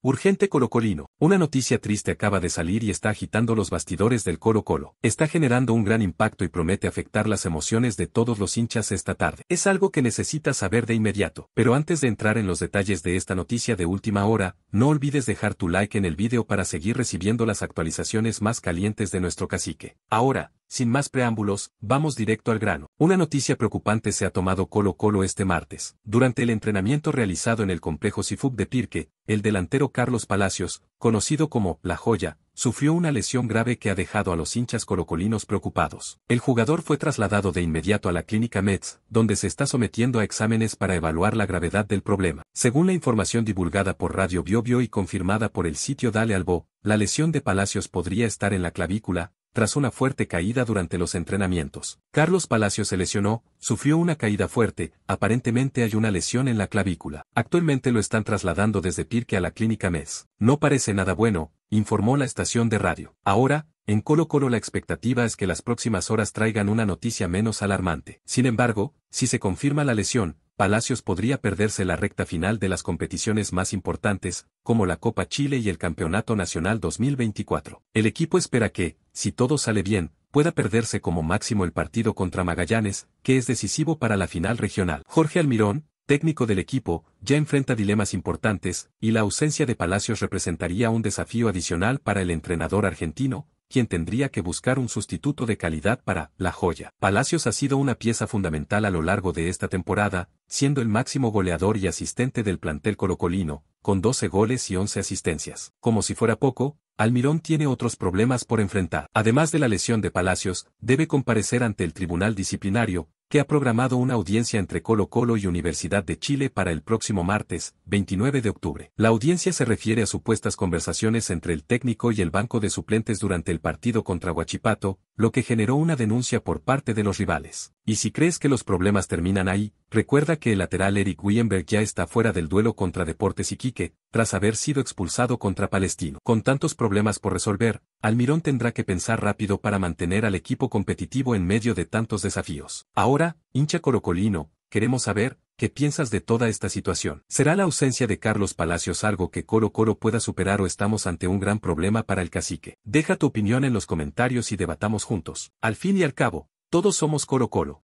Urgente Colo Colino. Una noticia triste acaba de salir y está agitando los bastidores del Colo Colo. Está generando un gran impacto y promete afectar las emociones de todos los hinchas esta tarde. Es algo que necesitas saber de inmediato. Pero antes de entrar en los detalles de esta noticia de última hora, no olvides dejar tu like en el vídeo para seguir recibiendo las actualizaciones más calientes de nuestro cacique. Ahora, sin más preámbulos, vamos directo al grano. Una noticia preocupante se ha tomado Colo Colo este martes. Durante el entrenamiento realizado en el complejo Sifuk de Pirque, el delantero Carlos Palacios, conocido como La Joya, sufrió una lesión grave que ha dejado a los hinchas colocolinos preocupados. El jugador fue trasladado de inmediato a la clínica Metz, donde se está sometiendo a exámenes para evaluar la gravedad del problema. Según la información divulgada por Radio Biobio y confirmada por el sitio Dale Albo, la lesión de Palacios podría estar en la clavícula, tras una fuerte caída durante los entrenamientos. Carlos Palacios se lesionó, sufrió una caída fuerte, aparentemente hay una lesión en la clavícula. Actualmente lo están trasladando desde Pirque a la clínica MES. No parece nada bueno, informó la estación de radio. Ahora, en Colo Colo la expectativa es que las próximas horas traigan una noticia menos alarmante. Sin embargo, si se confirma la lesión, Palacios podría perderse la recta final de las competiciones más importantes, como la Copa Chile y el Campeonato Nacional 2024. El equipo espera que, si todo sale bien, pueda perderse como máximo el partido contra Magallanes, que es decisivo para la final regional. Jorge Almirón, técnico del equipo, ya enfrenta dilemas importantes, y la ausencia de Palacios representaría un desafío adicional para el entrenador argentino, quien tendría que buscar un sustituto de calidad para la joya. Palacios ha sido una pieza fundamental a lo largo de esta temporada, siendo el máximo goleador y asistente del plantel colocolino, con 12 goles y 11 asistencias. Como si fuera poco, Almirón tiene otros problemas por enfrentar. Además de la lesión de Palacios, debe comparecer ante el Tribunal Disciplinario, que ha programado una audiencia entre Colo Colo y Universidad de Chile para el próximo martes, 29 de octubre. La audiencia se refiere a supuestas conversaciones entre el técnico y el banco de suplentes durante el partido contra Huachipato, lo que generó una denuncia por parte de los rivales. Y si crees que los problemas terminan ahí, recuerda que el lateral Eric Wienberg ya está fuera del duelo contra Deportes Iquique, tras haber sido expulsado contra Palestino. Con tantos problemas por resolver, Almirón tendrá que pensar rápido para mantener al equipo competitivo en medio de tantos desafíos. Ahora, hincha corocolino, queremos saber, ¿Qué piensas de toda esta situación? ¿Será la ausencia de Carlos Palacios algo que Coro Coro pueda superar o estamos ante un gran problema para el cacique? Deja tu opinión en los comentarios y debatamos juntos. Al fin y al cabo, todos somos Coro Coro.